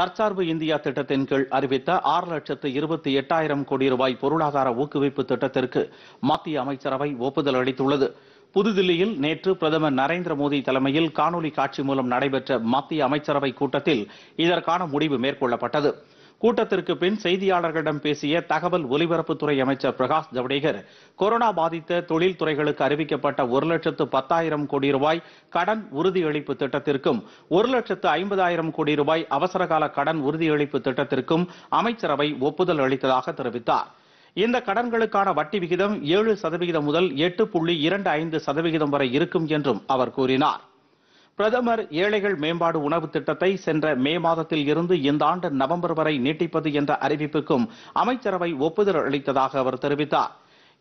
தற்சார்பு இந்தியா திட்டத்தின் கீழ் அறிவித்த ஆறு லட்சத்து இருபத்தி எட்டாயிரம் கோடி ரூபாய் பொருளாதார ஊக்குவிப்பு திட்டத்திற்கு மத்திய அமைச்சரவை ஒப்புதல் அளித்துள்ளது புதுதில்லியில் நேற்று பிரதமர் நரேந்திர மோடி தலைமையில் காணொலி காட்சி மூலம் நடைபெற்ற மத்திய அமைச்சரவை கூட்டத்தில் இதற்கான முடிவு மேற்கொள்ளப்பட்டது கூட்டத்திற்கு பின் செய்தியாளர்களிடம் பேசிய தகவல் ஒலிபரப்புத்துறை அமைச்சர் பிரகாஷ் ஜவடேகர் கொரோனா பாதித்த தொழில் துறைகளுக்கு அறிவிக்கப்பட்ட ஒரு லட்சத்து பத்தாயிரம் கோடி ரூபாய் கடன் உறுதியளிப்பு திட்டத்திற்கும் ஒரு லட்சத்து ஐம்பதாயிரம் கோடி ரூபாய் அவசரகால கடன் உறுதியளிப்பு திட்டத்திற்கும் அமைச்சரவை ஒப்புதல் அளித்ததாக தெரிவித்தார் இந்த கடன்களுக்கான வட்டி விகிதம் ஏழு சதவிகிதம் முதல் எட்டு புள்ளி இரண்டு ஐந்து சதவிகிதம் வரை இருக்கும் என்றும் அவர் கூறினார் பிரதமர் ஏழைகள் மேம்பாடு உணவு திட்டத்தை சென்ற மே மாதத்தில் இருந்து இந்த ஆண்டு நவம்பர் வரை நீட்டிப்பது என்ற அறிவிப்புக்கும் அமைச்சரவை ஒப்புதல் அளித்ததாக அவர் தெரிவித்தார்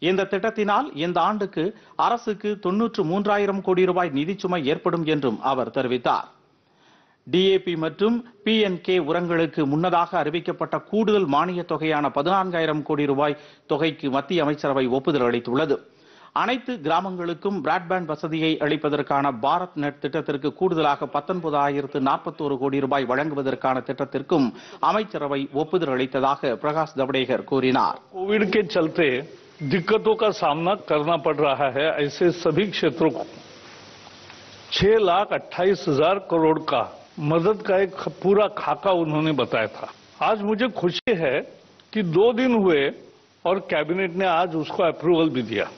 இந்த திட்டத்தினால் இந்த ஆண்டுக்கு அரசுக்கு தொன்னூற்று மூன்றாயிரம் கோடி ரூபாய் நிதிச்சுமை ஏற்படும் என்றும் அவர் தெரிவித்தார் டிஏபி மற்றும் பிஎன்கே உரங்களுக்கு முன்னதாக அறிவிக்கப்பட்ட கூடுதல் மானியத் தொகையான பதினான்காயிரம் கோடி ரூபாய் தொகைக்கு மத்திய அமைச்சரவை ஒப்புதல் அளித்துள்ளது அனைத்து கிராமங்களுக்கும் பிராட்பேண்ட் வசதியை அளிப்பதற்காக பாரத் நெட் திட்டத்திற்கு கூடுதலாக 1941 கோடி ரூபாய் வழங்குவதற்கான திட்டத்திற்கு அமைச்சர்வை ஒப்புதல் அளிததாக பிரகாஷ் தவடிகர் கூறினார் கோவிட் கே चलते दिक्कतों का सामना करना पड़ रहा है ऐसे सभी क्षेत्रों 628000 करोड़ का मदद का एक पूरा खाका उन्होंने बताया था आज मुझे खुशी है कि दो दिन हुए और कैबिनेट ने आज उसको अप्रूवल भी दिया